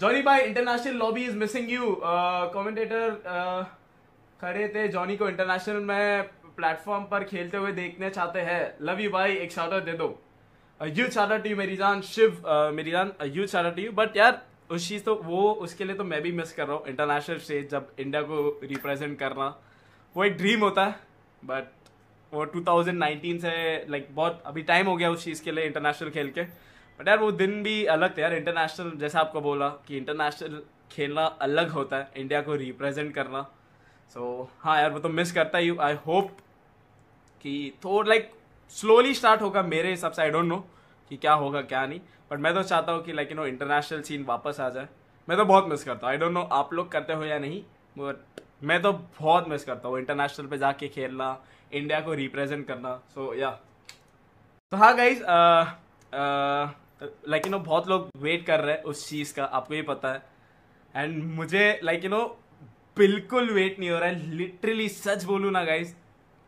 Johnny भाई international lobby is missing you commentator खड़े थे जॉनी को इंटरनेशनल में प्लेटफॉर्म पर खेलते हुए देखने चाहते हैं लव यू भाई एक शार्टर दे दो यू शाउटर टू मेरी जान शिव uh, मेरी जान you shout out to you but यार उस चीज़ तो वो उसके लिए तो मैं भी मिस कर रहा हूँ इंटरनेशनल स्टेज जब इंडिया को रिप्रेजेंट करना वो एक ड्रीम होता है बट वो 2019 से लाइक like, बहुत अभी टाइम हो गया उस चीज़ के लिए इंटरनेशनल खेल के बट यार वो दिन भी अलग था यार इंटरनेशनल जैसे आपको बोला कि इंटरनेशनल खेलना अलग होता है इंडिया को रिप्रेजेंट करना सो so, हाँ यार वो तो मिस करता ही आई होप कि थोड़ा लाइक स्लोली स्टार्ट होगा मेरे हिसाब से आई डोंट नो कि क्या होगा क्या नहीं बट मैं तो चाहता हूँ कि like you know international scene वापस आ जाए मैं तो बहुत मिस करता हूँ आई डोंट नो आप लोग करते हो या नहीं बट मैं तो बहुत मिस करता हूँ इंटरनेशनल पे जाके खेलना इंडिया को रिप्रेजेंट करना सो या तो हाँ गाइज लाइक यू नो बहुत लोग वेट कर रहे हैं उस चीज़ का आपको ये पता है एंड मुझे लाइक यू नो बिल्कुल वेट नहीं हो रहा है लिटरली सच बोलूँ ना गाइज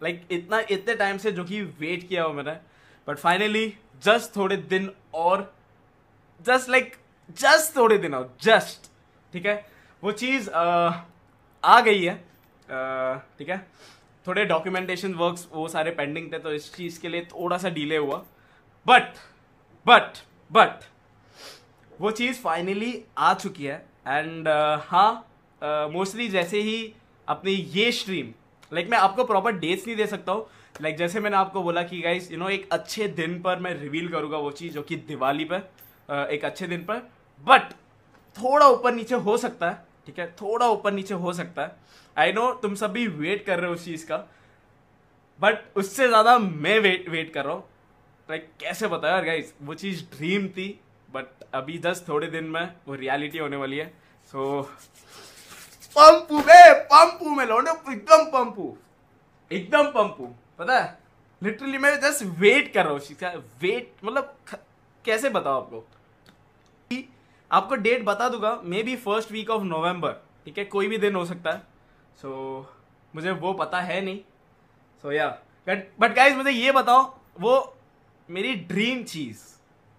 लाइक like, इतना इतने टाइम से जो कि वेट किया हो मैंने बट फाइनली जस्ट थोड़े दिन और जस्ट लाइक जस्ट थोड़े दिन और जस्ट ठीक है वो चीज़ आ, आ गई है ठीक है थोड़े डॉक्यूमेंटेशन वर्क्स वो सारे पेंडिंग थे तो इस चीज़ के लिए थोड़ा सा डिले हुआ बट बट बट वो चीज़ फाइनली आ चुकी है एंड uh, हाँ मोस्टली uh, जैसे ही अपनी ये स्ट्रीम लाइक like, मैं आपको प्रॉपर डेट्स नहीं दे सकता हूँ लाइक like, जैसे मैंने आपको बोला कि गाइज यू नो एक अच्छे दिन पर मैं रिवील करूँगा वो चीज़ जो कि दिवाली पर uh, एक अच्छे दिन पर बट थोड़ा ऊपर नीचे हो सकता है ठीक है थोड़ा ऊपर नीचे हो सकता है आई नो तुम सब भी वेट कर रहे हो उस चीज़ का बट उससे ज़्यादा मैं वेट वेट कर रहा हूँ लाइक कैसे बताया यार गाइस वो चीज़ ड्रीम थी बट अभी दस थोड़े दिन में वो रियलिटी होने वाली है सो पंपू बे पंपू में लौटे एकदम पंपू एकदम पंपू पता है लिटरली मैं जस्ट वेट कर रहा हूँ वेट मतलब कैसे बताओ आपको आपको डेट बता दूंगा maybe first week of November ठीक है कोई भी दिन हो सकता है सो so, मुझे वो पता है नहीं सो या बट बट गाइज मुझे ये बताओ वो मेरी ड्रीम चीज़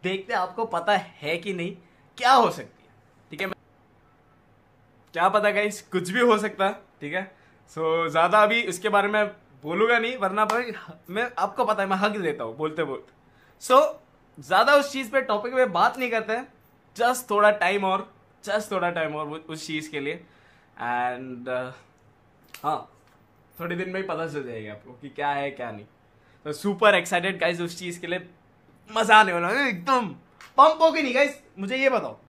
देखते आपको पता है कि नहीं क्या हो सकती है ठीक है क्या पता गाइस कुछ भी हो सकता है ठीक है सो so, ज़्यादा अभी इसके बारे में बोलूंगा नहीं वरना पर मैं आपको पता है मैं हक देता हूँ बोलते बोलते सो so, ज़्यादा उस चीज़ पे टॉपिक पे बात नहीं करते हैं जस्ट थोड़ा टाइम और जस्ट थोड़ा टाइम और उस चीज़ के लिए एंड uh, हाँ थोड़े दिन में ही पता चल जाएगा आपको कि क्या है क्या नहीं तो सुपर एक्साइटेड गाइज उस चीज़ के लिए मज़ा आने वाला है एकदम पंप हो गई नहीं गाइज मुझे ये बताओ